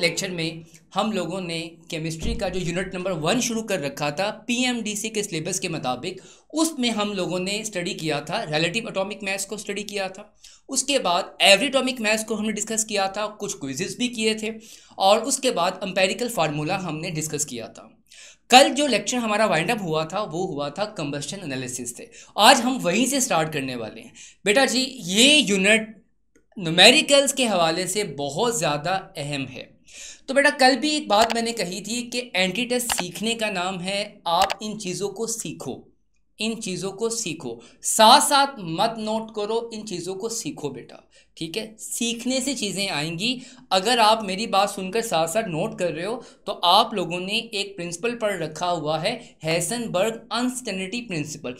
Lecture में हम लोगों ने केमिस्ट्री का जो यूनिट नंबर वन शुरू कर रखा था पीएमडीसी के सिलेबस के मुताबिक उसमें हम लोगों ने स्टडी किया था रिलेटिव एटॉमिक मैथ्स को स्टडी किया था उसके बाद एवरी एटॉमिक मैथ्स को हमने डिस्कस किया था कुछ क्विजेस भी किए थे और उसके बाद अम्पेरिकल फार्मूला हमने डिस्कस किया था कल जो लेक्चर हमारा वाइंड अप हुआ था वो हुआ था कंबस्टन एनालिसिस से आज हम वहीं से स्टार्ट करने वाले हैं बेटा जी ये यूनिट न्यूमेरिकल्स के हवाले से बहुत ज़्यादा अहम है तो बेटा कल भी एक बात मैंने कही थी कि एंटी टेस्ट सीखने का नाम है आप इन चीज़ों को सीखो इन चीज़ों को सीखो साथ साथ मत नोट करो इन चीज़ों को सीखो बेटा ठीक है सीखने से चीज़ें आएंगी अगर आप मेरी बात सुनकर साथ साथ नोट कर रहे हो तो आप लोगों ने एक प्रिंसिपल पढ़ रखा हुआ है हैसनबर्ग अनस्टेनिटी प्रिंसिपल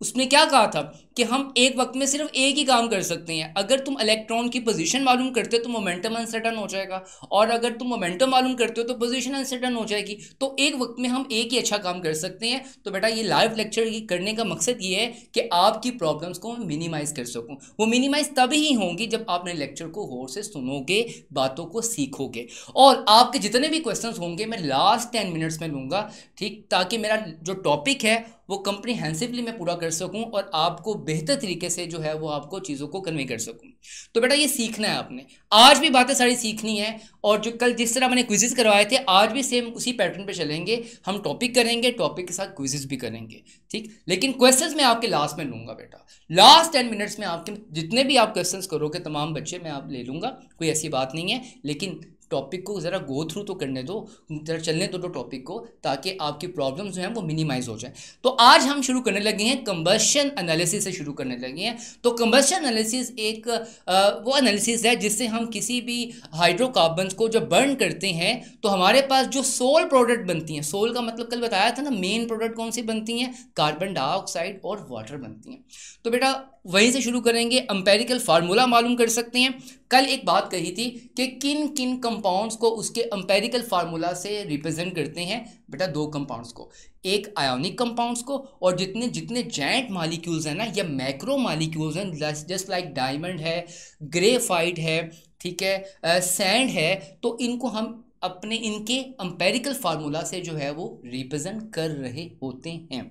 उसने क्या कहा था कि हम एक वक्त में सिर्फ एक ही काम कर सकते हैं अगर तुम इलेक्ट्रॉन की पोजीशन मालूम करते हो तो मोमेंटम अनसर्टन हो जाएगा और अगर तुम मोमेंटम मालूम करते हो तो पोजीशन अनसर्टन हो जाएगी तो एक वक्त में हम एक ही अच्छा काम कर सकते हैं तो बेटा ये लाइव लेक्चर करने का मकसद ये है कि आपकी प्रॉब्लम्स को मैं मिनिमाइज़ कर सकूँ वो मिनिमाइज़ तभी ही होंगी जब आपने लेक्चर को गौर से सुनोगे बातों को सीखोगे और आपके जितने भी क्वेश्चन होंगे मैं लास्ट टेन मिनट्स में लूँगा ठीक ताकि मेरा जो टॉपिक है वो कंप्रीहेंसिवली मैं पूरा कर सकूँ और आपको बेहतर तरीके से जो है वो आपको चीज़ों को कन्वे कर सकूँ तो बेटा ये सीखना है आपने आज भी बातें सारी सीखनी है और जो कल जिस तरह मैंने क्विजेज करवाए थे आज भी सेम उसी पैटर्न पे चलेंगे हम टॉपिक करेंगे टॉपिक के साथ क्विजेज भी करेंगे ठीक लेकिन क्वेश्चन मैं आपके लास्ट में लूँगा बेटा लास्ट टेन मिनट्स में आपके जितने भी आप क्वेश्चन करोगे तमाम बच्चे मैं आप ले लूँगा कोई ऐसी बात नहीं है लेकिन टॉपिक को ज़रा गो थ्रू तो करने दो ज़रा चलने दो तो टॉपिक को ताकि आपकी प्रॉब्लम्स जो हैं वो मिनिमाइज हो जाए तो आज हम शुरू करने लगे हैं कंबशन एनालिसिस से शुरू करने लगे हैं तो कंबशन एनालिसिस एक आ, वो एनालिसिस है जिससे हम किसी भी हाइड्रोकार्बन को जब बर्न करते हैं तो हमारे पास जो सोल प्रोडक्ट बनती हैं सोल का मतलब कल बताया था ना मेन प्रोडक्ट कौन सी बनती हैं कार्बन डाइऑक्साइड और वाटर बनती हैं तो बेटा वहीं से शुरू करेंगे अम्पेरिकल फार्मूला मालूम कर सकते हैं कल एक बात कही थी कि किन किन कंपाउंड्स को उसके अम्पेरिकल फार्मूला से रिप्रेजेंट करते हैं बेटा दो कंपाउंड्स को एक आयोनिक कंपाउंड्स को और जितने जितने जैंट मालिक्यूल्स हैं ना या मैक्रो मालिक्यूल्स हैं जस्ट लाइक डायमंड है ग्रेफाइट है ठीक है सैंड है तो इनको हम अपने इनके अम्पेरिकल फार्मूला से जो है वो रिप्रेजेंट कर रहे होते हैं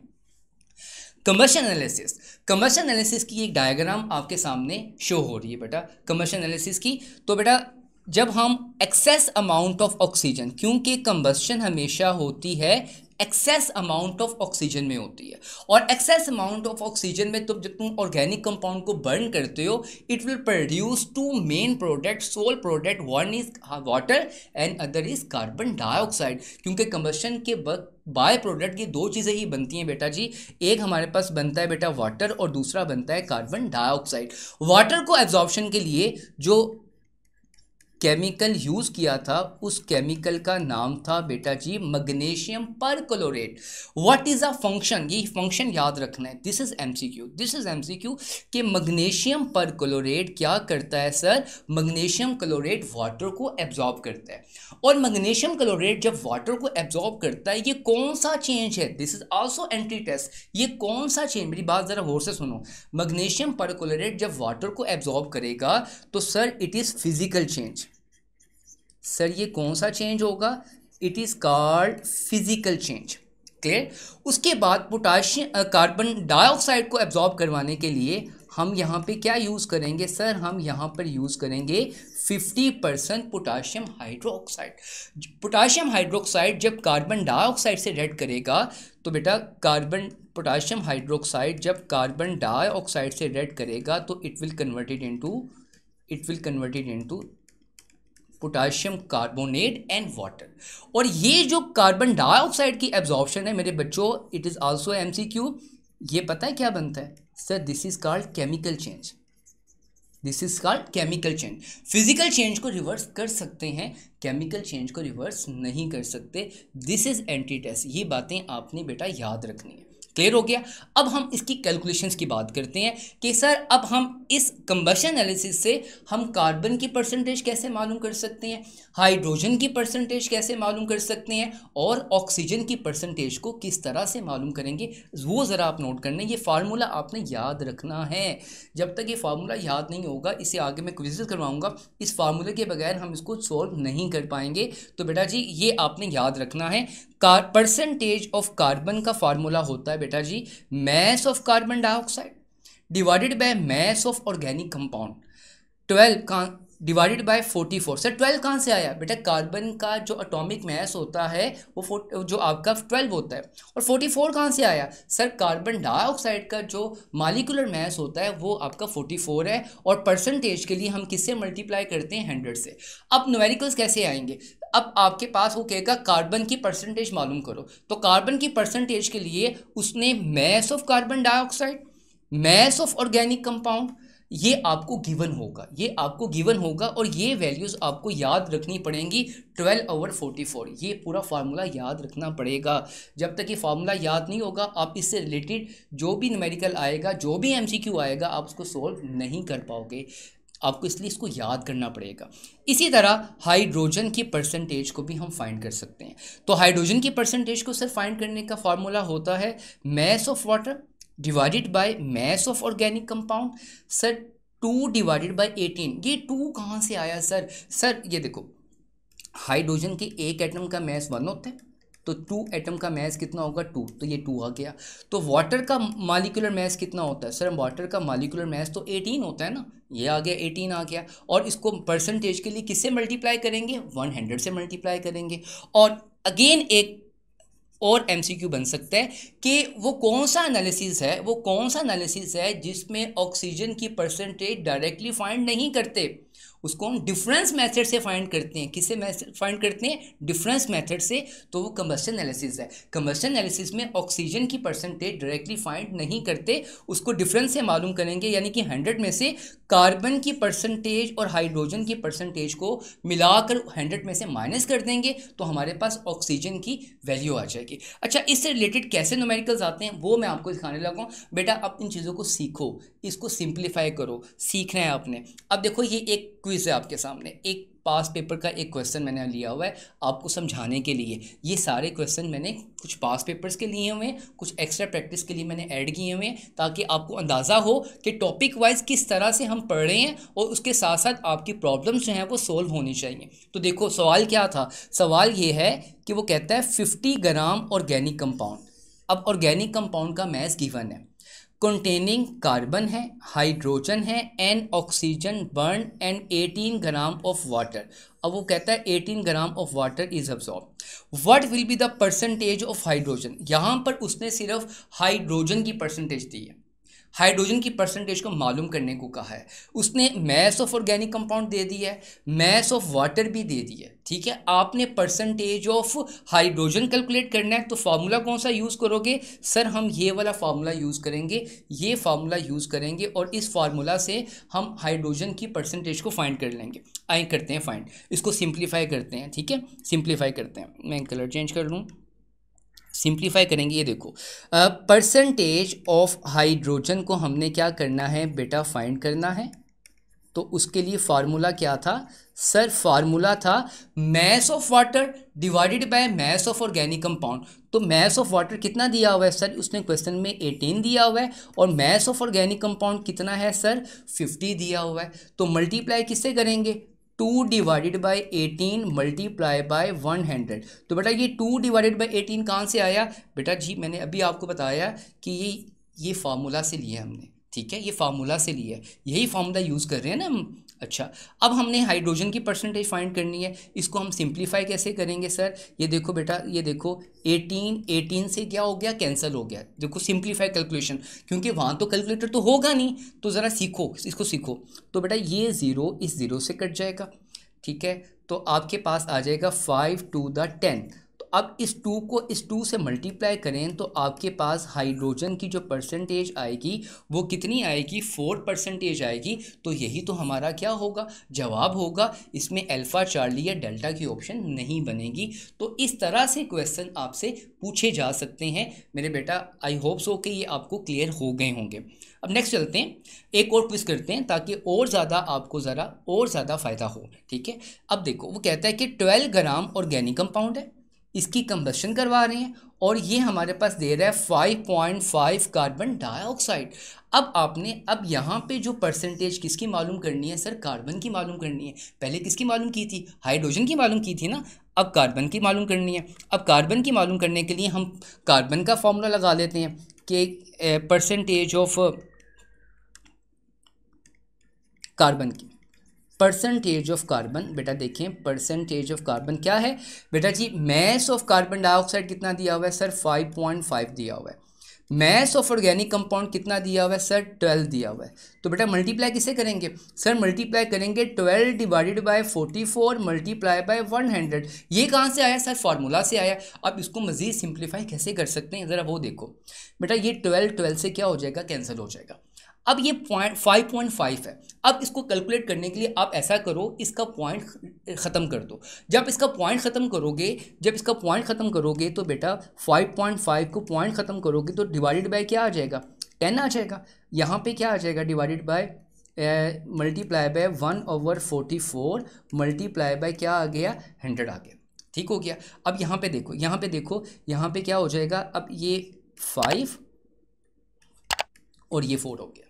कमर्शियल एनालिसिस कमर्शियल एनालिसिस की एक डायग्राम आपके सामने शो हो रही है बेटा कमर्शियल एनालिसिस की तो बेटा जब हम एक्सेस अमाउंट ऑफ ऑक्सीजन क्योंकि कंबस्शन हमेशा होती है एक्सेस अमाउंट ऑफ ऑक्सीजन में होती है और एक्सेस अमाउंट ऑफ ऑक्सीजन में तुम जब तुम ऑर्गेनिक कंपाउंड को बर्न करते हो it will produce two main product so product one is water and other is carbon dioxide क्योंकि कम्बशन के बाय प्रोडक्ट ये दो चीज़ें ही बनती हैं बेटा जी एक हमारे पास बनता है बेटा वाटर और दूसरा बनता है कार्बन डाइऑक्साइड वाटर को एब्जॉर्बशन के लिए जो केमिकल यूज़ किया था उस केमिकल का नाम था बेटा जी magnesium perchlorate what is a function ये फंक्शन याद रखना है this is MCQ this is MCQ कि मैग्नीशियम पर क्लोरेट क्या करता है सर मैग्नीशियम क्लोरेट वाटर को एब्जॉर्ब करता है और मैग्नीशियम क्लोरेट जब वाटर को एब्जॉर्ब करता है ये कौन सा चेंज है this is also entry test ये कौन सा चेंज मेरी बात ज़रा गौर से सुनो मैग्नीशियम पर क्लोरेट जब वाटर को एब्जॉर्ब करेगा तो sir it is physical change sir ये कौन सा चेंज होगा it is called physical change clear उसके बाद पोटाशियम कार्बन डाइऑक्साइड को एब्जॉर्ब करवाने के लिए हम यहाँ पे क्या यूज़ करेंगे सर हम यहाँ पर यूज़ करेंगे 50 percent potassium hydroxide potassium hydroxide जब कार्बन डाइऑक्साइड से रेड करेगा तो बेटा कार्बन पोटाशियम हाइड्रोक्साइड जब कार्बन डाइऑक्साइड से रेड करेगा तो it will converted into it will converted into potassium carbonate and water और ये जो कार्बन डाइऑक्साइड की एब्जॉर्बन है मेरे बच्चों इट इज़ आल्सो एमसीक्यू ये पता है क्या बनता है sir this is called chemical change this is called chemical change physical change को रिवर्स कर सकते हैं केमिकल चेंज को रिवर्स नहीं कर सकते दिस इज एंटीटेस ये बातें आपने बेटा याद रखनी है क्लियर हो गया अब हम इसकी कैलकुलेशंस की बात करते हैं कि सर अब हम इस कंबशन एनालिसिस से हम कार्बन की परसेंटेज कैसे मालूम कर सकते हैं हाइड्रोजन की परसेंटेज कैसे मालूम कर सकते हैं और ऑक्सीजन की परसेंटेज को किस तरह से मालूम करेंगे वो ज़रा आप नोट करना ये फार्मूला आपने याद रखना है जब तक ये फार्मूला याद नहीं होगा इसे आगे मैं क्विज करवाऊँगा इस फार्मूले के बगैर हम इसको सॉल्व नहीं कर पाएंगे तो बेटा जी ये आपने याद रखना है कार परसेंटेज ऑफ कार्बन का फार्मूला होता है बेटा जी mass of carbon dioxide divided by mass of organic compound twelve का डिवाइडेड बाय 44 सर 12 कहाँ से आया बेटा कार्बन का जो अटोमिक मैस होता है वो जो आपका 12 होता है और 44 कहाँ से आया सर कार्बन डाइऑक्साइड का जो मालिकुलर मैस होता है वो आपका 44 है और परसेंटेज के लिए हम किससे मल्टीप्लाई करते हैं हंड्रेड से अब नोमेरिकल्स कैसे आएंगे अब आपके पास वो कहेगा कार्बन की परसेंटेज मालूम करो तो कार्बन की परसेंटेज के लिए उसने mass of carbon dioxide mass of organic compound ये आपको गिवन होगा ये आपको गिवन होगा और ये वैल्यूज़ आपको याद रखनी पड़ेंगी 12 ओवर 44 ये पूरा फार्मूला याद रखना पड़ेगा जब तक ये फार्मूला याद नहीं होगा आप इससे रिलेटेड जो भी न्यूमेरिकल आएगा जो भी एमसीक्यू आएगा आप उसको सॉल्व नहीं कर पाओगे आपको इसलिए इसको याद करना पड़ेगा इसी तरह हाइड्रोजन की परसेंटेज को भी हम फाइंड कर सकते हैं तो हाइड्रोजन की परसेंटेज को सिर्फ फाइंड करने का फार्मूला होता है mass of water divided by mass of organic compound sir two divided by eighteen ये टू कहाँ से आया सर सर ये देखो हाइड्रोजन के एक एटम का मैस वन होता है तो टू एटम का मैस कितना होगा टू तो ये टू आ गया तो वाटर का मालिकुलर मैस कितना होता है सर वाटर का मालिकुलर मैस तो एटीन होता है ना ये आ गया एटीन आ गया और इसको परसेंटेज के लिए किससे मल्टीप्लाई करेंगे वन हंड्रेड से मल्टीप्लाई करेंगे और अगेन एक और एमसीक्यू बन सकते हैं कि वो कौन सा एनालिसिस है वो कौन सा एनालिसिस है जिसमें ऑक्सीजन की परसेंटेज डायरेक्टली फाइंड नहीं करते उसको हम डिफरेंस मेथड से फाइंड करते हैं किससे फाइंड करते हैं डिफरेंस मेथड से तो वो कम्बस्टन एनालिसिस है कम्बस्टन एनालिसिस में ऑक्सीजन की परसेंटेज डायरेक्टली फाइंड नहीं करते उसको डिफरेंस से मालूम करेंगे यानी कि हंड्रेड में से कार्बन की परसेंटेज और हाइड्रोजन की परसेंटेज को मिलाकर हंड्रेड में से माइनस कर देंगे तो हमारे पास ऑक्सीजन की वैल्यू आ जाएगी अच्छा इससे रिलेटेड कैसे नोमेरिकल्स आते हैं वो मैं आपको दिखाने लगा हूँ बेटा आप इन चीज़ों को सीखो इसको सिंप्लीफाई करो सीखना है आपने अब देखो ये एक क्विज़ है आपके सामने एक पास पेपर का एक क्वेश्चन मैंने लिया हुआ है आपको समझाने के लिए ये सारे क्वेश्चन मैंने कुछ पास पेपर्स के लिए हुए हैं कुछ एक्स्ट्रा प्रैक्टिस के लिए मैंने ऐड किए हुए हैं ताकि आपको अंदाज़ा हो कि टॉपिक वाइज किस तरह से हम पढ़ रहे हैं और उसके साथ साथ आपकी प्रॉब्लम्स जो हैं वो सोल्व होनी चाहिए तो देखो सवाल क्या था सवाल ये है कि वो कहता है फिफ्टी ग्राम ऑर्गेनिक कंपाउंड अब ऑर्गेनिक कंपाउंड का मैथ गिवन है कंटेनिंग कार्बन है हाइड्रोजन है and oxygen burn and 18 gram of water अब वो कहता है 18 gram of water is absorb what will be the percentage of hydrogen यहाँ पर उसने सिर्फ हाइड्रोजन की परसेंटेज दी है हाइड्रोजन की परसेंटेज को मालूम करने को कहा है उसने मैस ऑफ ऑर्गेनिक कंपाउंड दे दिया है मैस ऑफ वाटर भी दे दिया है ठीक है आपने परसेंटेज ऑफ हाइड्रोजन कैलकुलेट करना है तो फार्मूला कौन सा यूज़ करोगे सर हम ये वाला फार्मूला यूज़ करेंगे ये फार्मूला यूज़ करेंगे और इस फार्मूला से हम हाइड्रोजन की परसेंटेज को फाइंड कर लेंगे आई करते हैं फाइंड इसको सिंप्लीफाई करते हैं ठीक है सिंप्लीफाई करते हैं मैं कलर चेंज कर लूँ सिंप्लीफाई करेंगे ये देखो परसेंटेज ऑफ हाइड्रोजन को हमने क्या करना है बेटा फाइंड करना है तो उसके लिए फार्मूला क्या था सर फार्मूला था mass of water divided by mass of organic compound तो मैस ऑफ वाटर कितना दिया हुआ है सर उसने क्वेश्चन में एटीन दिया हुआ है और मैस ऑफ ऑर्गेनिक कंपाउंड कितना है सर फिफ्टी दिया हुआ है तो मल्टीप्लाई किससे करेंगे two divided by eighteen multiply by one hundred तो बेटा ये टू डिवाइडेड बाई एटीन कहाँ से आया बेटा जी मैंने अभी आपको बताया कि ये ये फार्मूला से लिया हमने ठीक है ये फार्मूला से लिया यही फार्मूला यूज़ कर रहे हैं ना हम अच्छा अब हमने हाइड्रोजन की परसेंटेज फाइंड करनी है इसको हम सिंप्लीफाई कैसे करेंगे सर ये देखो बेटा ये देखो 18 18 से क्या हो गया कैंसिल हो गया देखो सिंप्लीफाई कैलकुलेशन क्योंकि वहाँ तो कैलकुलेटर तो होगा नहीं तो ज़रा सीखो इसको सीखो तो बेटा ये ज़ीरो इस ज़ीरो से कट जाएगा ठीक है तो आपके पास आ जाएगा फाइव टू द टेन अब इस टू को इस टू से मल्टीप्लाई करें तो आपके पास हाइड्रोजन की जो परसेंटेज आएगी वो कितनी आएगी फोर परसेंटेज आएगी तो यही तो हमारा क्या होगा जवाब होगा इसमें अल्फ़ा चार्ली या डेल्टा की ऑप्शन नहीं बनेगी तो इस तरह से क्वेश्चन आपसे पूछे जा सकते हैं मेरे बेटा आई होप सो कि ये आपको क्लियर हो गए होंगे अब नेक्स्ट चलते हैं एक और क्विज करते हैं ताकि और ज़्यादा आपको ज़रा और ज़्यादा फ़ायदा हो ठीक है अब देखो वो कहता है कि ट्वेल्व ग्राम ऑर्गेनिक कंपाउंड है इसकी कंबशन करवा रहे हैं और ये हमारे पास दे रहा है five point five carbon dioxide अब आपने अब यहाँ पे जो परसेंटेज किसकी मालूम करनी है सर कार्बन की मालूम करनी है पहले किसकी मालूम की थी हाइड्रोजन की मालूम की थी ना अब कार्बन की मालूम करनी है अब कार्बन की मालूम करने के लिए हम कार्बन का फॉर्मूला लगा लेते हैं कि परसेंटेज ऑफ कार्बन की परसेंटेज ऑफ कार्बन बेटा देखें परसेंटेज ऑफ कार्बन क्या है बेटा जी मैस ऑफ कार्बन डाइऑक्साइड कितना दिया हुआ है सर 5.5 दिया हुआ है मैस ऑफ ऑर्गेनिक कंपाउंड कितना दिया हुआ है सर 12 दिया हुआ है तो बेटा मल्टीप्लाई किसे करेंगे सर मल्टीप्लाई करेंगे 12 डिवाइडेड बाय 44 मल्टीप्लाई बाय 100 ये कहाँ से आया सर फार्मूला से आया अब इसको मज़ीद सिंप्लीफाई कैसे कर सकते हैं ज़रा वो देखो बेटा ये 12 12 से क्या हो जाएगा कैंसिल हो जाएगा अब ये पॉइंट फाइव पॉइंट फाइव है अब इसको कैलकुलेट करने के लिए आप ऐसा करो इसका पॉइंट ख़त्म कर दो जब इसका पॉइंट ख़त्म करोगे जब इसका पॉइंट ख़त्म करोगे तो बेटा फाइव पॉइंट फाइव को पॉइंट ख़त्म करोगे तो डिवाइडेड बाय क्या आ जाएगा टेन आ जाएगा यहाँ पे क्या आ जाएगा divided by multiply by one over forty four multiply by क्या आ गया हंड्रेड आ गया ठीक हो गया अब यहाँ पे देखो यहाँ पे देखो यहाँ पे क्या हो जाएगा अब ये फाइव और ये फोर हो गया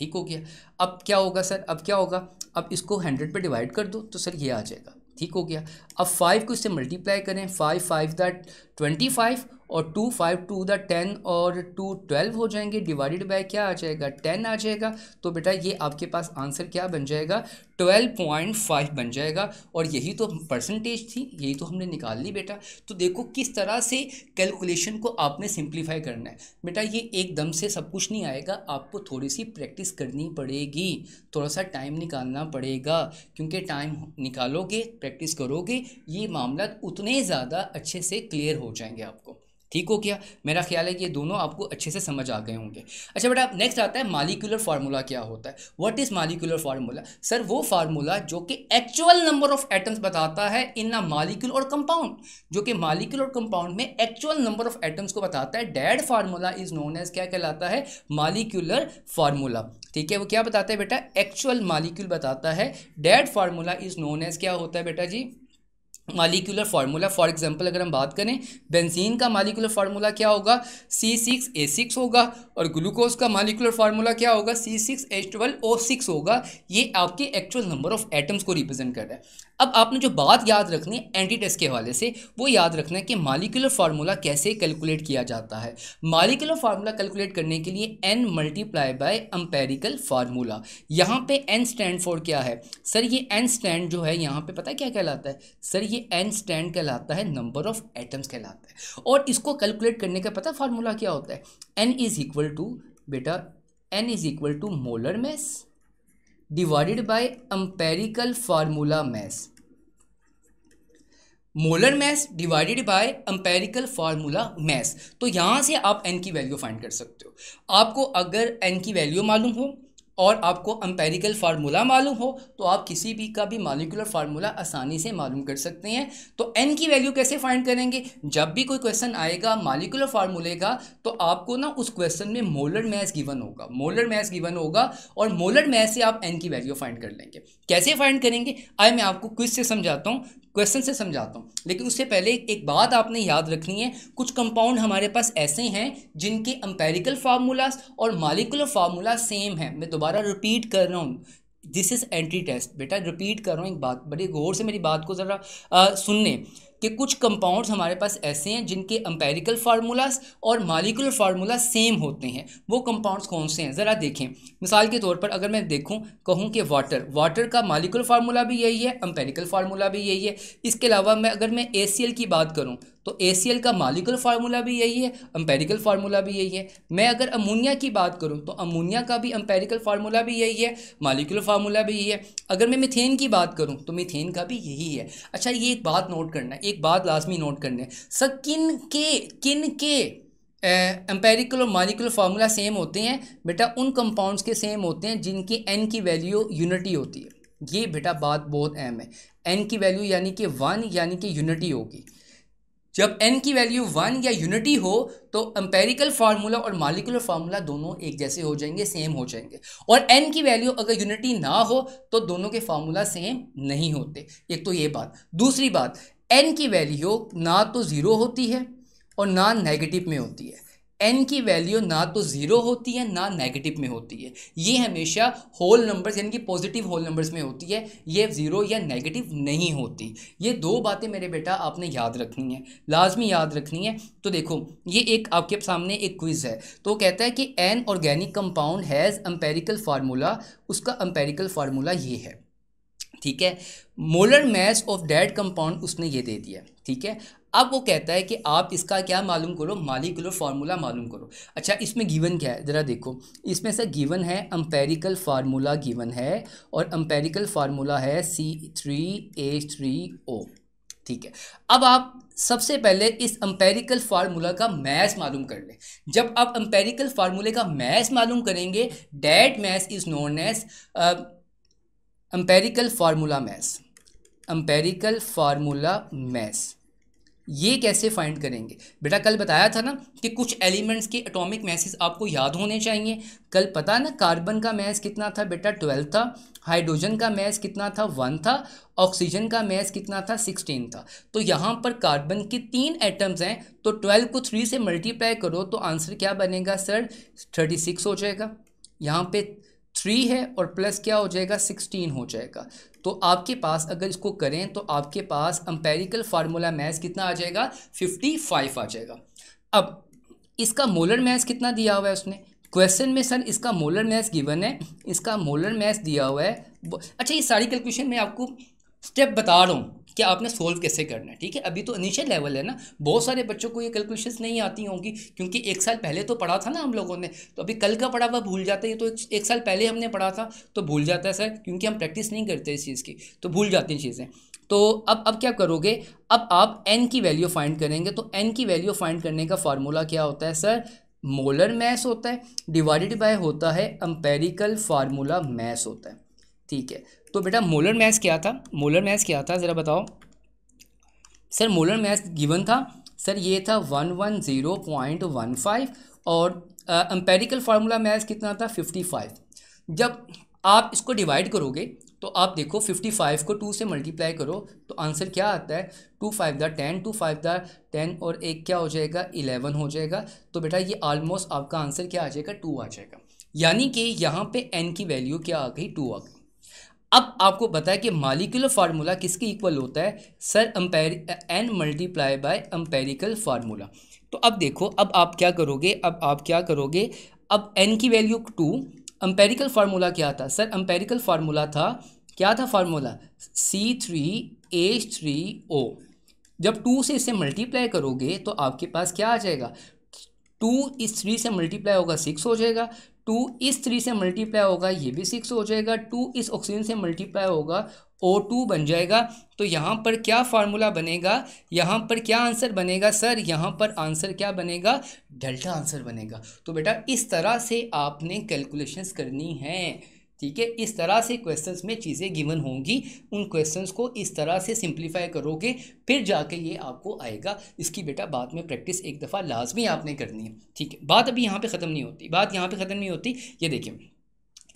ठीक हो गया अब क्या होगा सर अब क्या होगा अब इसको हंड्रेड पे डिवाइड कर दो तो सर ये आ जाएगा ठीक हो गया अब फाइव को इससे मल्टीप्लाई करें five five that twenty five और two five two the ten और टू ट्वेल्व हो जाएंगे डिवाइडेड बाय क्या आ जाएगा टेन आ जाएगा तो बेटा ये आपके पास आंसर क्या बन जाएगा ट्वेल्व पॉइंट फाइव बन जाएगा और यही तो परसेंटेज थी यही तो हमने निकाल ली बेटा तो देखो किस तरह से कैलकुलेशन को आपने सिंप्लीफाई करना है बेटा ये एकदम से सब कुछ नहीं आएगा आपको थोड़ी सी प्रैक्टिस करनी पड़ेगी थोड़ा सा टाइम निकालना पड़ेगा क्योंकि टाइम निकालोगे प्रैक्टिस करोगे ये मामला उतने ज़्यादा अच्छे से क्लियर हो जाएंगे आपको ठीक हो क्या मेरा ख्याल है कि ये दोनों आपको अच्छे से समझ आ गए होंगे अच्छा बेटा नेक्स्ट आता है मालिकुलर फार्मूला क्या होता है what is molecular formula sir वो फार्मूला जो कि एक्चुअल नंबर ऑफ एटम्स बताता है इन अ मालिक्यूल और कंपाउंड जो कि मालिक्यूल और कंपाउंड में एक्चुअल नंबर ऑफ एटम्स को बताता है that formula is known as क्या कहलाता है मालिक्यूलर फार्मूला ठीक है वो क्या बताता है बेटा एक्चुअल मालिक्यूल बताता है that formula is known as क्या होता है बेटा जी मालिकुलर फार्मूला फॉर एग्जांपल अगर हम बात करें बेंजीन का मालिकुलर फार्मूला क्या होगा सी सिक्स ए सिक्स होगा और ग्लूकोज का मालिकुलर फार्मूला क्या होगा C six H twelve O six होगा ये आपके एक्चुअल नंबर ऑफ एटम्स को रिप्रेजेंट कर रहा है अब आपने जो बात याद रखनी है एंटी टेस्ट के हवाले से वो याद रखना है कि मालिकुलर फार्मूला कैसे कैलकुलेट किया जाता है मालिकुलर फार्मूला कैलकुलेट करने के लिए n multiply by empirical formula यहाँ पे एन स्टैंड फॉर क्या है सर ये एन स्टैंड जो है यहाँ पे पता है क्या कहलाता है सर ये एन स्टैंड कहलाता है नंबर ऑफ एटम्स कहलाता है और इसको कैलकुलेट करने का पता फार्मूला क्या होता है एन इज़ इक्वल टू बेटा n is equal to molar mass divided by empirical formula mass molar mass divided by empirical formula mass तो यहाँ से आप एन की वैल्यू फाइंड कर सकते हो आपको अगर एन की वैल्यू मालूम हो और आपको अम्पेरिकल फार्मूला मालूम हो तो आप किसी भी का भी मालिकुलर फार्मूला आसानी से मालूम कर सकते हैं तो एन की वैल्यू कैसे फाइंड करेंगे जब भी कोई क्वेश्चन आएगा मालिकुलर फार्मूले का तो आपको ना उस क्वेश्चन में मोलर मैथ गिवन होगा मोलर मैथ गिवन होगा और मोलर मैथ से आप एन की वैल्यू फाइंड कर लेंगे कैसे फाइंड करेंगे आए मैं आपको क्विज से समझाता हूँ क्वेश्चन से समझाता हूँ लेकिन उससे पहले एक बात आपने याद रखनी है कुछ कंपाउंड हमारे पास ऐसे हैं जिनके अम्पेरिकल फार्मूलाज और मालिकुलर फार्मूला सेम है मैं दोबारा रिपीट कर रहा हूँ दिस इज़ एंट्री टेस्ट बेटा रिपीट कर रहा हूँ एक बात बड़े गौर से मेरी बात को ज़रा सुनने कि कुछ कंपाउंड्स हमारे पास ऐसे हैं जिनके अम्पेरिकल फार्मूलाज और मालिकुलर फार्मूला सेम होते हैं वो कंपाउंड्स कौन से हैं ज़रा देखें मिसाल के तौर पर अगर मैं देखूँ कहूँ कि वाटर वाटर का मालिकुलर फार्मूला भी यही है अम्पेरिकल फार्मूला भी यही है इसके अलावा मैं अगर मैं ए की बात करूँ तो ए का मालिकुल फार्मूला भी यही है अम्पेरिकल फार्मूला भी यही है मैं अगर अमोनिया की बात करूँ तो अमोनिया का भी अम्पेरिकल फार्मूला भी यही है मालिकुल फार्मूला भी यही है अगर मैं मिथेन की बात करूँ तो मिथेन का भी यही है अच्छा ये एक बात नोट करना है एक बात लाजमी नोट करना है सर किन के किन के एम्पेरिकल और मालिकुलर फार्मूला सेम होते हैं बेटा उन कंपाउंड्स के सेम होते हैं जिनकी एन की वैल्यू यूनिटी होती है ये बेटा बात बहुत अहम है एन की वैल्यू यानी कि वन यानी कि यूनिटी होगी जब n की वैल्यू वन या यूनिटी हो तो एम्पेरिकल फार्मूला और मालिकुलर फार्मूला दोनों एक जैसे हो जाएंगे सेम हो जाएंगे और n की वैल्यू अगर यूनिटी ना हो तो दोनों के फार्मूला सेम नहीं होते एक तो ये बात दूसरी बात n की वैल्यू ना तो ज़ीरो होती है और ना नेगेटिव में होती है एन की वैल्यू ना तो ज़ीरो होती है ना नेगेटिव में होती है ये हमेशा होल नंबर्स यानी कि पॉजिटिव होल नंबर्स में होती है ये ज़ीरो या नेगेटिव नहीं होती ये दो बातें मेरे बेटा आपने याद रखनी है लाजमी याद रखनी है तो देखो ये एक आपके सामने एक क्विज़ है तो कहता है कि an organic compound has empirical formula उसका अम्पेरिकल फार्मूला ये है ठीक है molar mass of that compound उसने ये दे दिया ठीक है अब वो कहता है कि आप इसका क्या मालूम करो मालिकुलर फार्मूला मालूम करो अच्छा इसमें गिवन क्या है ज़रा देखो इसमें से गिवन है अम्पेरिकल फार्मूला गिवन है और अम्पेरिकल फार्मूला है सी थ्री ए थ्री ओ ठीक है अब आप सबसे पहले इस अम्पेरिकल फार्मूला का मैथ मालूम कर लें जब आप अम्पेरिकल फार्मूले का मैथ मालूम करेंगे that mass is known as empirical formula mass empirical formula mass ये कैसे फाइंड करेंगे बेटा कल बताया था ना कि कुछ एलिमेंट्स के एटॉमिक मैसेज आपको याद होने चाहिए कल पता ना कार्बन का मैस कितना था बेटा ट्वेल्व था हाइड्रोजन का मैस कितना था वन था ऑक्सीजन का मैस कितना था सिक्सटीन था तो यहाँ पर कार्बन के तीन एटम्स हैं तो ट्वेल्व को थ्री से मल्टीप्लाई करो तो आंसर क्या बनेगा सर थर्टी सिक्स हो जाएगा यहाँ पर थ्री है और प्लस क्या हो जाएगा सिक्सटीन हो जाएगा तो आपके पास अगर इसको करें तो आपके पास अम्पेरिकल फार्मूला मैथ कितना आ जाएगा फिफ्टी फाइव आ जाएगा अब इसका मोलर मैथ कितना दिया हुआ है उसने क्वेश्चन में सर इसका मोलर मैथ गिवन है इसका मोलर मैथ दिया हुआ है अच्छा ये सारी कैलकुलेशन मैं आपको स्टेप बता रहा हूँ कि आपने सोल्व कैसे करना है ठीक है अभी तो इनिशियल लेवल है ना बहुत सारे बच्चों को ये कैलकुलेशन नहीं आती होंगी क्योंकि एक साल पहले तो पढ़ा था ना हम लोगों ने तो अभी कल का पढ़ा हुआ भूल जाते हैं तो एक, साल पहले हमने पढ़ा था तो भूल जाता है सर क्योंकि हम प्रैक्टिस नहीं करते इस चीज़ की तो भूल जाती हैं चीज़ें तो अब अब क्या करोगे अब आप एन की वैल्यू फाइंड करेंगे तो एन की वैल्यू फाइंड करने का फार्मूला क्या होता है सर मोलर मैस होता है डिवाइडेड बाय होता है अम्पेरिकल फार्मूला मैस होता है ठीक है तो बेटा मोलर मैस क्या था मोलर मैस क्या था ज़रा बताओ सर मोलर मैस गिवन था सर ये था one one zero point one five और एम्पेरिकल फार्मूला मैस कितना था फिफ्टी फाइव जब आप इसको डिवाइड करोगे तो आप देखो फिफ्टी फाइव को टू से मल्टीप्लाई करो तो आंसर क्या आता है two five the ten two five the ten और एक क्या हो जाएगा इलेवन हो जाएगा तो बेटा ये ऑलमोस्ट आपका आंसर क्या आ जाएगा टू आ जाएगा यानी कि यहाँ पे एन की वैल्यू क्या आ गई टू आ गई अब आपको पता है कि मालिकुलर फार्मूला किसके इक्वल होता है सर अम्पेर n multiply by empirical formula तो अब देखो अब आप क्या करोगे अब आप क्या करोगे अब एन की वैल्यू टू अम्पेरिकल फार्मूला क्या था सर अम्पेरिकल फार्मूला था क्या था formula C three H three O जब टू से इसे मल्टीप्लाई करोगे तो आपके पास क्या आ जाएगा टू इस थ्री से मल्टीप्लाई होगा सिक्स हो जाएगा टू इस थ्री से मल्टीप्लाई होगा ये भी सिक्स हो जाएगा टू इस ऑक्सीजन से मल्टीप्लाई होगा ओ टू बन जाएगा तो यहाँ पर क्या फार्मूला बनेगा यहाँ पर क्या आंसर बनेगा सर यहाँ पर आंसर क्या बनेगा डेल्टा आंसर बनेगा तो बेटा इस तरह से आपने कैलकुलेशंस करनी है ठीक है इस तरह से क्वेश्चंस में चीज़ें गिवन होंगी उन क्वेश्चंस को इस तरह से सिंप्लीफाई करोगे फिर जाके ये आपको आएगा इसकी बेटा बाद में प्रैक्टिस एक दफ़ा लाजमी आपने करनी है ठीक है बात अभी यहाँ पे ख़त्म नहीं होती बात यहाँ पे ख़त्म नहीं होती ये देखिए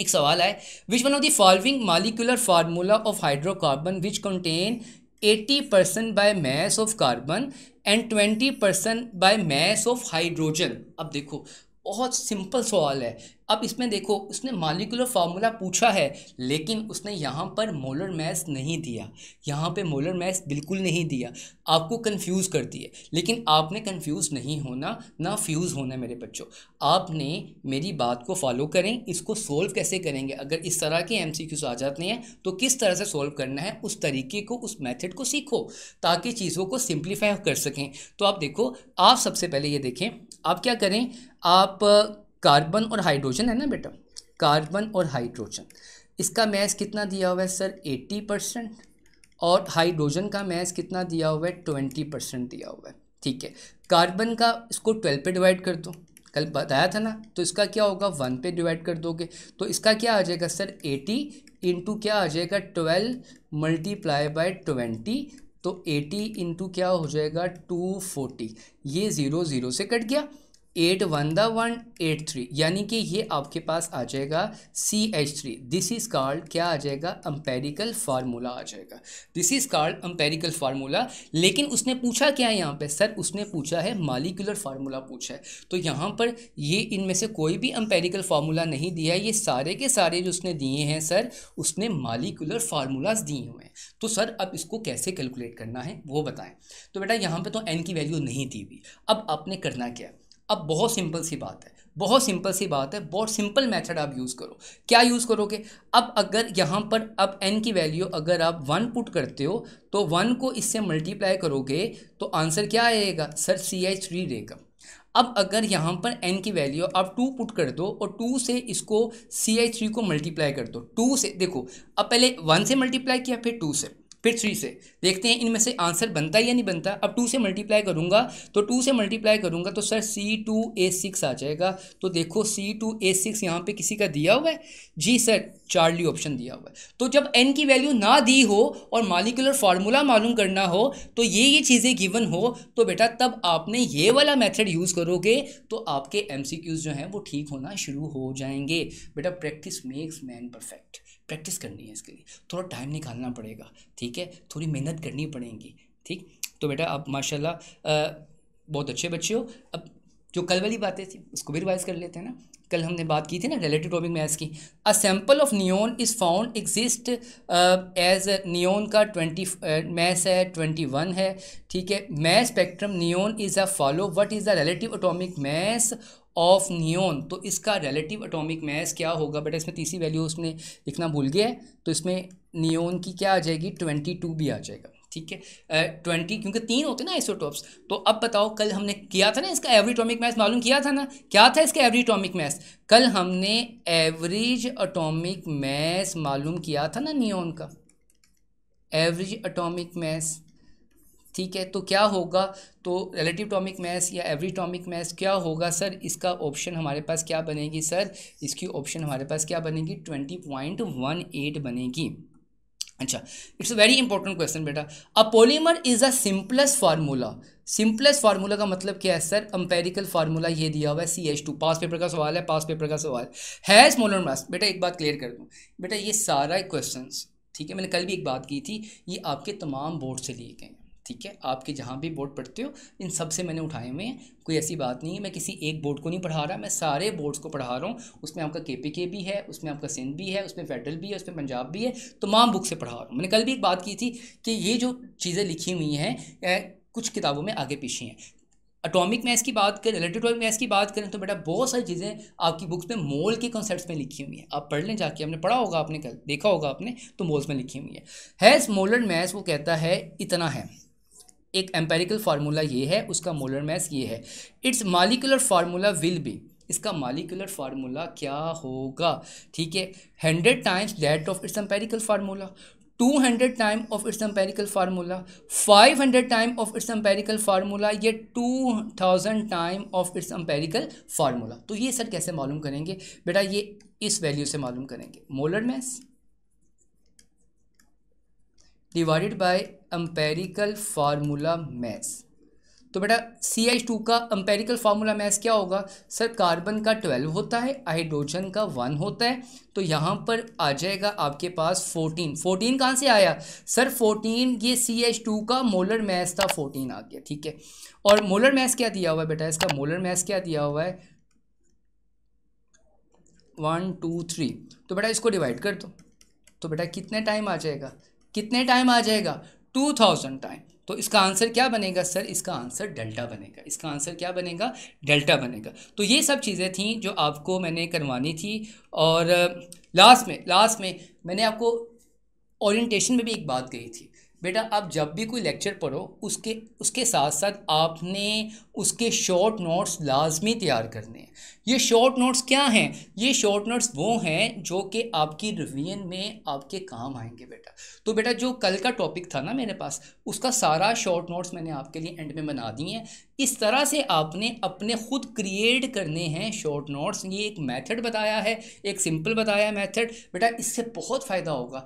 एक सवाल है which one of the following molecular formula of hydrocarbon which contain 80 percent by mass of carbon and 20 percent by mass of hydrogen अब देखो बहुत सिंपल सवाल है अब इसमें देखो उसने मालिकुलर फार्मूला पूछा है लेकिन उसने यहाँ पर मोलर मैस नहीं दिया यहाँ पे मोलर मैस बिल्कुल नहीं दिया आपको कंफ्यूज कर दिए लेकिन आपने कंफ्यूज नहीं होना ना फ्यूज़ होना मेरे बच्चों आपने मेरी बात को फॉलो करें इसको सोल्व कैसे करेंगे अगर इस तरह के एम आ जाते हैं तो किस तरह से सोल्व करना है उस तरीके को उस मैथड को सीखो ताकि चीज़ों को सिंप्लीफाई कर सकें तो आप देखो आप सबसे पहले ये देखें आप क्या करें आप कार्बन और हाइड्रोजन है ना बेटा कार्बन और हाइड्रोजन इसका मैस कितना दिया हुआ है सर एट्टी परसेंट और हाइड्रोजन का मैस कितना दिया हुआ है ट्वेंटी परसेंट दिया हुआ है ठीक है कार्बन का इसको ट्वेल्व पे डिवाइड कर दो कल बताया था ना तो इसका क्या होगा वन पे डिवाइड कर दोगे तो इसका क्या आ जाएगा सर एटी इंटू क्या आ जाएगा ट्वेल्व मल्टीप्लाई बाय ट्वेंटी तो 80 इंटू क्या हो जाएगा 240 ये ज़ीरो ज़ीरो से कट गया eight one the one eight three यानी कि ये आपके पास आ जाएगा C H three this is called क्या आ जाएगा अम्पेरिकल फार्मूला आ जाएगा this is called empirical formula लेकिन उसने पूछा क्या है यहाँ पे सर उसने पूछा है मालिकुलर फार्मूला पूछा है तो यहाँ पर ये इनमें से कोई भी अम्पेरिकल फार्मूला नहीं दिया है ये सारे के सारे जो उसने दिए हैं सर उसने मालिकुलर फार्मूलाज दिए हुए हैं तो सर अब इसको कैसे कैलकुलेट करना है वो बताएं तो बेटा यहाँ पर तो एन की वैल्यू नहीं दी हुई अब आपने करना क्या है अब बहुत सिंपल सी बात है बहुत सिंपल सी बात है बहुत सिंपल मेथड आप यूज़ करो क्या यूज़ करोगे अब अगर यहाँ पर अब n की वैल्यू अगर आप वन पुट करते हो तो वन को इससे मल्टीप्लाई करोगे तो आंसर क्या आएगा सर सी आई थ्री रहेगा अब अगर यहाँ पर n की वैल्यू आप टू पुट कर दो और टू से इसको सी आई थ्री को मल्टीप्लाई कर दो टू से देखो अब पहले वन से मल्टीप्लाई किया फिर टू से फिर थ्री से देखते हैं इनमें से आंसर बनता है या नहीं बनता अब टू से मल्टीप्लाई करूँगा तो टू से मल्टीप्लाई करूँगा तो sir C two A six आ जाएगा तो देखो सी टू ए सिक्स यहाँ पर किसी का दिया हुआ है जी सर चार्ली ऑप्शन दिया हुआ है तो जब एन की वैल्यू ना दी हो और मालिकुलर फार्मूला मालूम करना हो तो ये ये चीज़ें गिवन हो तो बेटा तब आपने ये वाला मेथड यूज़ करोगे तो आपके क्यूज जो हैं वो ठीक होना शुरू हो जाएंगे बेटा practice makes man perfect practice करनी है इसके लिए थोड़ा टाइम निकालना पड़ेगा ठीक है थोड़ी मेहनत करनी पड़ेगी ठीक तो बेटा आप माशाल्लाह बहुत अच्छे बच्चे हो अब जो कल वाली बातें थी उसको भी रिवाइज कर लेते हैं ना कल हमने बात की थी ना रिलेटिव टॉपिक मैथ्स की a sample of neon is found exist as neon का ट्वेंटी मैथ्स है ट्वेंटी वन है ठीक है mass spectrum neon is a follow what is the relative atomic mass of neon तो इसका रिलेटिव एटॉमिक मैस क्या होगा बेटा इसमें तीसरी वैल्यू उसने लिखना भूल गया है तो इसमें नियोन की क्या आ जाएगी ट्वेंटी टू भी आ जाएगा ठीक है ट्वेंटी क्योंकि तीन होते हैं ना आइसोटॉप्स तो अब बताओ कल हमने किया था ना इसका एवरी अटोमिक मैस मालूम किया था ना क्या था इसका एवरी अटोमिक मैस कल हमने एवरेज अटोमिक मैस मालूम किया था ना नियोन का एवरेज अटोमिक मैस ठीक है तो क्या होगा तो रिलेटिव टॉमिक मैस या एवरी टॉमिक मैस क्या होगा सर इसका ऑप्शन हमारे पास क्या बनेगी सर इसकी ऑप्शन हमारे पास क्या बनेगी ट्वेंटी पॉइंट वन एट बनेगी अच्छा it's a very important question बेटा a polymer is a simplest formula simplest formula का मतलब क्या है सर अम्पेरिकल फार्मूला ये दिया हुआ है C H two past paper का सवाल है पास पेपर का सवाल है स्मोलर मास बेटा एक बात क्लियर कर दूँ बेटा ये सारा क्वेश्चन ठीक है मैंने कल भी एक बात की थी ये आपके तमाम बोर्ड से लिए गए हैं ठीक है आपके जहाँ भी बोर्ड पढ़ते हो इन सब से मैंने उठाए हुए हैं कोई ऐसी बात नहीं है मैं किसी एक बोर्ड को नहीं पढ़ा रहा मैं सारे बोर्ड्स को पढ़ा रहा हूँ उसमें आपका के पी के भी है उसमें आपका सिंध भी है उसमें फेडरल भी है उसमें पंजाब भी है तमाम बुक से पढ़ा रहा हूँ मैंने कल भी एक बात की थी कि ये जो चीज़ें लिखी हुई हैं कुछ किताबों में आगे पीछे हैं अटोमिक मैथ्स की बात करें रिलेटेड मैथ्स की बात करें तो बेटा बहुत सारी चीज़ें आपकी बुक्स में मोल के कॉन्सेप्ट्स में लिखी हुई हैं आप पढ़ लें जाके आपने पढ़ा होगा आपने कल देखा होगा आपने तो मोल्स में लिखी हुई है हैज़ मोलर मैथ्स वो कहता है इतना है एक एम्पेरिकल फार्मूला ये है उसका मोलर मैस ये है its molecular formula will be इसका मालिकुलर फार्मूला क्या होगा ठीक है hundred times that of its empirical formula two hundred time of its empirical formula five hundred time of its empirical formula या two thousand time of its empirical formula तो ये sir कैसे मालूम करेंगे बेटा ये इस वैल्यू से मालूम करेंगे molar mass divided by empirical formula mass तो बेटा सी एच टू का अम्पेरिकल फार्मूला मैस क्या होगा सर कार्बन का ट्वेल्व होता है हाइड्रोजन का वन होता है तो यहाँ पर आ जाएगा आपके पास फोर्टीन फोर्टीन कहाँ से आया सर फोर्टीन ये सी एच टू का मोलर मैस था फोर्टीन आ गया ठीक है और मोलर मैस क्या दिया हुआ है बेटा इसका मोलर मैस क्या दिया हुआ है वन टू थ्री तो बेटा इसको डिवाइड कर दो तो बेटा कितने टाइम आ जाएगा कितने टाइम आ जाएगा टू थाउजेंड टाइम तो इसका आंसर क्या बनेगा सर इसका आंसर डेल्टा बनेगा इसका आंसर क्या बनेगा डेल्टा बनेगा तो ये सब चीज़ें थी जो आपको मैंने करवानी थी और लास्ट में लास्ट में मैंने आपको ओरिएंटेशन में भी एक बात कही थी बेटा आप जब भी कोई लेक्चर पढ़ो उसके उसके साथ साथ आपने उसके शॉर्ट नोट्स लाजमी तैयार करने हैं ये शॉर्ट नोट्स क्या हैं ये शॉर्ट नोट्स वो हैं जो कि आपकी रिवीजन में आपके काम आएंगे बेटा तो बेटा जो कल का टॉपिक था ना मेरे पास उसका सारा शॉर्ट नोट्स मैंने आपके लिए एंड में बना दिए हैं इस तरह से आपने अपने खुद क्रिएट करने हैं शॉर्ट नोट्स ये एक मेथड बताया है एक सिंपल बताया मैथड बेटा इससे बहुत फ़ायदा होगा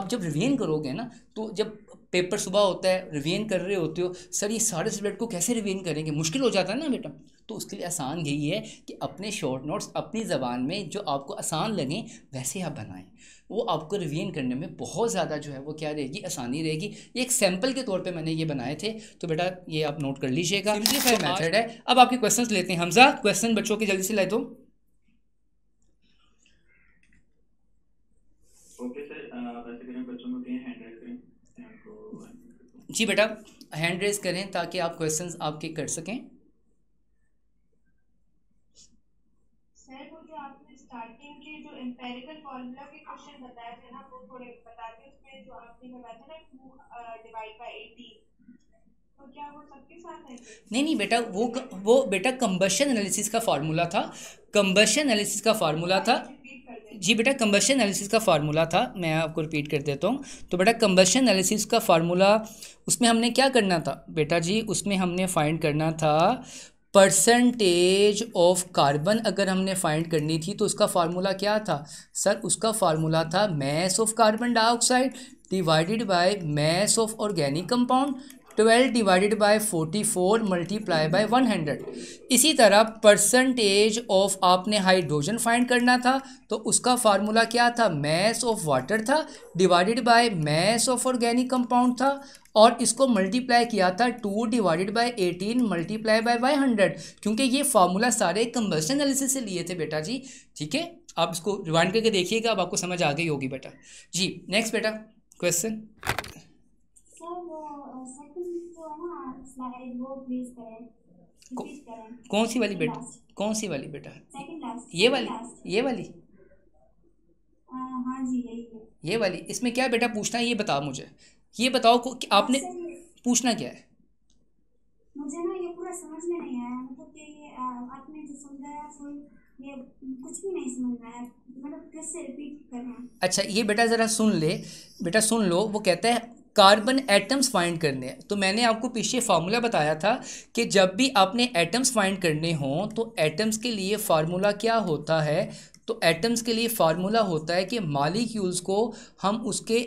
अब जब रिवीजन करोगे ना तो जब पेपर सुबह होता है रिवीजन कर रहे होते हो सर ये सारे सब्जेक्ट को कैसे रिवीजन करेंगे मुश्किल हो जाता है ना बेटा तो उसके लिए आसान यही है कि अपने शॉर्ट नोट्स अपनी ज़बान में जो आपको आसान लगें वैसे आप बनाएं वो आपको रिवीन करने में बहुत ज़्यादा जो है वो क्या रहेगी आसानी रहेगी ये एक सैम्पल के तौर पे मैंने ये बनाए थे तो बेटा ये आप नोट कर लीजिएगा सिंप्लीफाइड मेथड है अब आपके क्वेश्चंस लेते हैं हमजा क्वेश्चन बच्चों के जल्दी से ले तो। दो जी बेटा हैंड रेज करें ताकि आप क्वेश्चंस आपके कर सकें स्टार्टिंग के जो एम्पेरिकल फॉर्मूला के क्वेश्चन बताए थे ना वो थोड़े बता दें उसमें जो आपने बताया था ना टू डिवाइड बाय एटीन तो क्या वो साथ नहीं नहीं बेटा वो वो बेटा कंबशन एनालिसिस का फार्मूला था कंबशन एनालिसिस का फार्मूला था जी बेटा कंबशन एनालिसिस का फार्मूला था मैं आपको रिपीट कर देता हूँ तो बेटा कंबशन एनालिसिस का फार्मूला उसमें हमने क्या करना था बेटा जी उसमें हमने फाइंड करना था परसेंटेज ऑफ कार्बन अगर हमने फाइंड करनी थी तो उसका फार्मूला क्या था सर उसका फार्मूला था mass of carbon dioxide divided by mass of organic compound twelve divided by forty four multiply by one hundred इसी तरह परसेंटेज ऑफ आपने हाइड्रोजन फाइंड करना था तो उसका फार्मूला क्या था मैस ऑफ वाटर था divided by mass of organic compound था और इसको मल्टीप्लाई किया था two divided by eighteen multiply by by hundred क्योंकि ये फार्मूला सारे कंबर्सन एनालिसिस से लिए थे बेटा जी ठीक है आप इसको रिवाइंड करके देखिएगा अब आपको समझ आ गई होगी बेटा जी नेक्स्ट बेटा क्वेश्चन कौन सी वाली बेटा कौन सी वाली बेटा ये वाली ये वाली हाँ जी ये वाली इसमें क्या बेटा पूछना है ये बताओ मुझे ये बताओ को कि आपने पूछना क्या है मुझे ना ये पूरा समझ में नहीं आया मतलब कि ये आपने जो समझाया ये कुछ भी नहीं समझ में आया मतलब फिर रिपीट करना अच्छा ये बेटा ज़रा सुन ले बेटा सुन लो वो कहता है कार्बन एटम्स फाइंड करने हैं तो मैंने आपको पीछे फार्मूला बताया था कि जब भी आपने एटम्स फाइंड करने हों तो एटम्स के लिए फार्मूला क्या होता है तो एटम्स के लिए फार्मूला होता है कि मालिक्यूल्स को हम उसके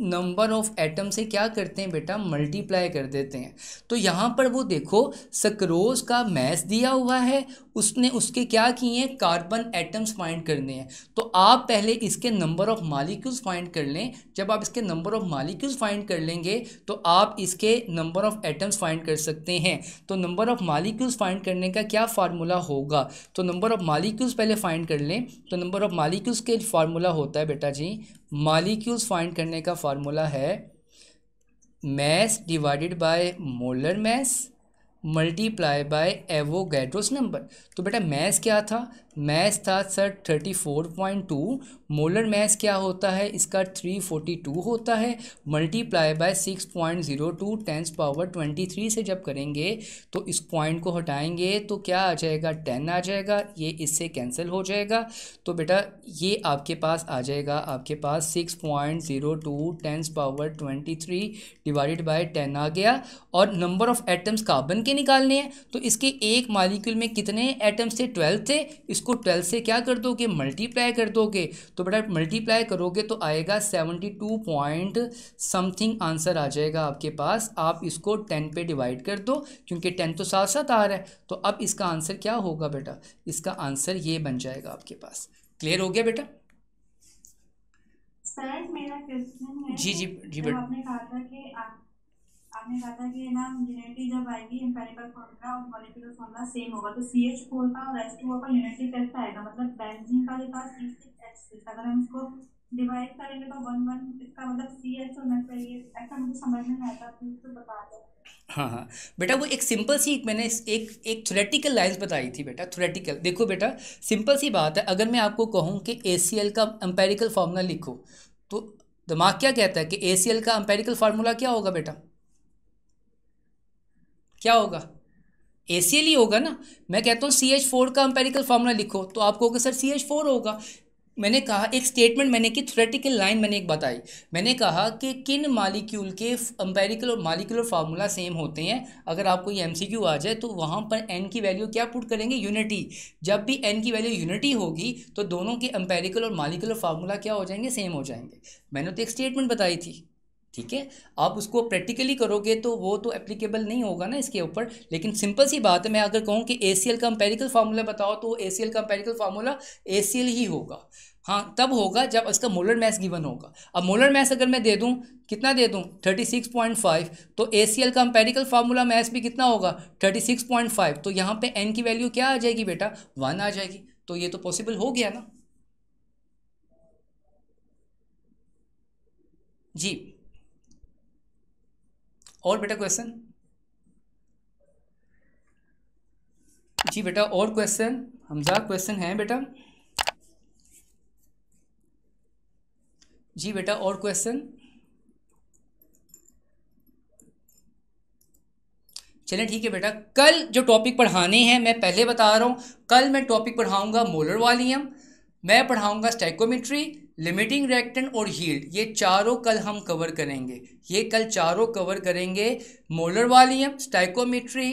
नंबर ऑफ एटम से क्या करते हैं बेटा मल्टीप्लाई कर देते हैं तो यहाँ पर वो देखो सक्रोज का मैस दिया हुआ है उसने उसके क्या किए हैं कार्बन एटम्स फाइंड करने हैं तो आप पहले इसके नंबर ऑफ मालिक्यूल्स फाइंड कर लें जब आप इसके नंबर ऑफ मालिक्यूल्स फाइंड कर लेंगे तो आप इसके नंबर ऑफ एटम्स फाइंड कर सकते हैं तो नंबर ऑफ मालिक्यूल्स फाइंड करने का क्या फार्मूला होगा तो नंबर ऑफ मालिक्यूल्स पहले फाइंड कर लें तो नंबर ऑफ मालिक्यूल्स के फार्मूला होता है बेटा जी मालिक्यूल्स फाइंड करने का फार्मूला है mass divided by molar mass multiply by Avogadro's number तो बेटा मैस क्या था मैस था sir thirty four point two molar mass क्या होता है इसका थ्री फोर्टी टू होता है multiply by six point zero two tens power twenty three से जब करेंगे तो इस पॉइंट को हटाएंगे तो क्या आ जाएगा टेन आ जाएगा ये इससे कैंसिल हो जाएगा तो बेटा ये आपके पास आ जाएगा आपके पास six point zero two tens power twenty three divided by ten आ गया और नंबर ऑफ़ एटम्स कार्बन के निकालने हैं तो इसके एक मालिक्यूल में कितने एटम्स थे ट्वेल्व थे इस इसको ट्वेल्व से क्या कर दोगे मल्टीप्लाई कर दोगे तो बेटा मल्टीप्लाई करोगे तो आएगा seventy two point something answer आ जाएगा आपके पास आप इसको टेन पे डिवाइड कर दो क्योंकि टेन तो साथ साथ आ रहा है तो अब इसका आंसर क्या होगा बेटा इसका आंसर ये बन जाएगा आपके पास क्लियर हो गया बेटा सर मेरा क्वेश्चन है जी जी जी बेटा आपने कहा था कि आप आपने कहा था कि ना यूनिटी जब आएगी एम्पेरिकल फॉर्मूला और मॉलिक्यूलर फॉर्मूला सेम होगा तो सी एच फोर का और एच टू ओ का यूनिटी टेस्ट आएगा मतलब बेंजीन का जो था सी सिक्स एच सिक्स अगर हम इसको डिवाइड करेंगे तो वन वन इसका मतलब सी एच होना चाहिए ऐसा मुझे समझ में आया था प्लीज तो बता दो हाँ हाँ बेटा वो एक सिंपल सी मैंने एक एक थोरेटिकल लाइंस बताई थी बेटा थोरेटिकल देखो बेटा सिंपल सी बात है अगर मैं आपको कहूँ कि ए सी एल का एम्पेरिकल फार्मूला लिखो तो दिमाग क्या कहता है कि ए सी एल का एम्पेरिकल फार्मूला क्या होगा बेटा क्या होगा ए सी एल ही होगा ना मैं कहता हूँ सी एच फोर का एम्पेरिकल फार्मूला लिखो तो आप कहोगे सर सी एच फोर होगा मैंने कहा एक स्टेटमेंट मैंने की थ्रेटिकल लाइन मैंने एक बताई मैंने कहा कि किन मालिक्यूल के एम्पेरिकल और मालिक्यूलर फार्मूला सेम होते हैं अगर आपको ये क्यू आ जाए तो वहाँ पर एन की वैल्यू क्या पुट करेंगे यूनिटी जब भी एन की वैल्यू यूनिटी होगी तो दोनों के एम्पेरिकल और मालिक्यूलर फार्मूला क्या हो जाएंगे सेम हो जाएंगे मैंने तो एक स्टेटमेंट बताई थी ठीक है आप उसको प्रैक्टिकली करोगे तो वो तो एप्लीकेबल नहीं होगा ना इसके ऊपर लेकिन सिंपल सी बात है मैं अगर कहूँ कि ए सी एल का अम्पेरिकल फार्मूला बताओ तो ए सी एल का अम्पेरिकल फार्मूला ए सी एल ही होगा हाँ तब होगा जब इसका मोलर मैस गिवन होगा अब मोलर मैस अगर मैं दे दूँ कितना दे दूँ थर्टी सिक्स पॉइंट फाइव तो ए सी एल का अम्पेरिकल फार्मूला मैस भी कितना होगा थर्टी सिक्स पॉइंट फाइव तो यहाँ पे एन की वैल्यू क्या आ जाएगी बेटा वन आ जाएगी तो ये तो पॉसिबल हो गया ना जी और बेटा क्वेश्चन जी बेटा और क्वेश्चन हमजा क्वेश्चन है बेटा जी बेटा और क्वेश्चन चले ठीक है बेटा कल जो टॉपिक पढ़ाने हैं मैं पहले बता रहा हूं कल मैं टॉपिक पढ़ाऊंगा मोलर वालियम मैं पढ़ाऊंगा स्टाइकोमेट्री लिमिटिंग रिएक्टेंट और हील्ड ये चारों कल हम कवर करेंगे ये कल चारों कवर करेंगे मोलर वॉल्यूम स्टाइकोमेट्री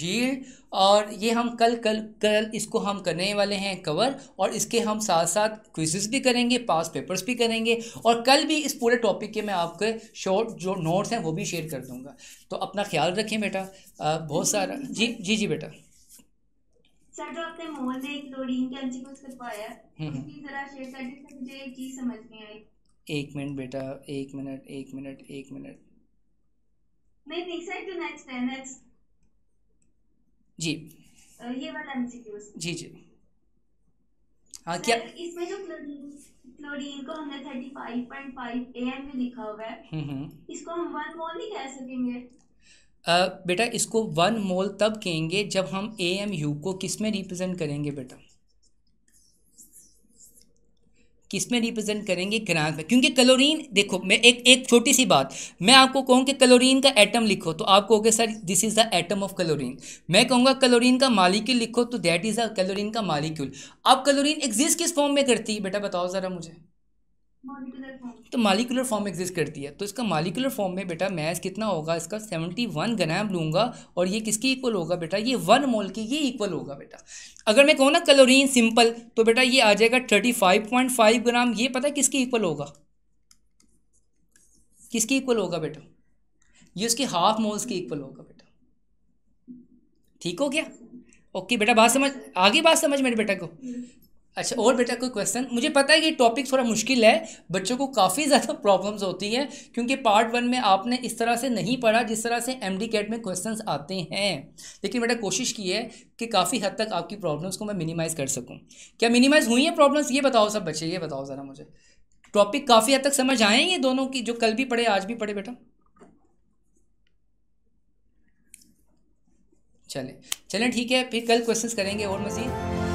हील्ड और ये हम कल कल कल इसको हम करने वाले हैं कवर और इसके हम साथ साथ क्विजेस भी करेंगे पास पेपर्स भी करेंगे और कल भी इस पूरे टॉपिक के मैं आपके शॉर्ट जो नोट्स हैं वो भी शेयर कर दूंगा तो अपना ख्याल रखें बेटा बहुत सारा जी जी जी बेटा सर जो आपने मोल में एक क्लोरीन के एमसीक्यूज करवाया उसकी जरा शेयर कर दीजिए मुझे एक चीज समझ नहीं आई एक मिनट बेटा एक मिनट एक मिनट एक मिनट नहीं नहीं सर जो नेक्स्ट है नेक्स्ट जी ये वाला एमसीक्यूज जी जी हाँ क्या इसमें जो क्लोरीन को हमने thirty five point five A M में लिखा हुआ है हम्म, हम्म। इसको हम वन मोल नहीं कह सकेंगे बेटा इसको वन मोल तब कहेंगे जब हम ए एम यू को किस में रिप्रेजेंट करेंगे बेटा किस में रिप्रेजेंट करेंगे ग्राम में क्योंकि क्लोरीन देखो मैं एक एक छोटी सी बात मैं आपको कहूँ कि क्लोरीन का एटम लिखो तो आप कहोगे sir this is the atom of chlorine मैं कहूँगा क्लोरीन का मालिक्यूल लिखो तो दैट इज़ द क्लोरीन का मालिक्यूल अब क्लोरीन एग्जिस्ट किस फॉर्म में करती है बेटा बताओ ज़रा मुझे तो मालिकुलर फॉर्म एग्जिस्ट करती है तो इसका मालिकुलर फॉर्म में बेटा मैस कितना होगा इसका सेवेंटी वन ग्राम लूंगा और ये किसके इक्वल होगा बेटा ये वन मोल के ये इक्वल होगा बेटा अगर मैं कहूँ ना कलोरीन सिंपल तो बेटा ये आ जाएगा thirty five point five gram ये पता है किसके इक्वल होगा किसके इक्वल होगा बेटा ये उसके हाफ मोल्स के इक्वल होगा बेटा ठीक हो गया ओके बेटा बात समझ आगे बात समझ मेरे बेटा को अच्छा और बेटा कोई क्वेश्चन मुझे पता है कि टॉपिक थोड़ा मुश्किल है बच्चों को काफ़ी ज़्यादा प्रॉब्लम्स होती हैं क्योंकि पार्ट वन में आपने इस तरह से नहीं पढ़ा जिस तरह से एम डी कैट में क्वेश्चंस आते हैं लेकिन बेटा कोशिश की है कि काफ़ी हद तक आपकी प्रॉब्लम्स को मैं मिनिमाइज़ कर सकूँ क्या मिनिमाइज़ हुई हैं प्रॉब्लम्स ये बताओ सब बच्चे ये बताओ ज़रा मुझे टॉपिक काफ़ी हद तक समझ आए ये दोनों की जो कल भी पढ़े आज भी पढ़े बेटा चले चलें ठीक है फिर कल क्वेश्चंस करेंगे और मज़ीद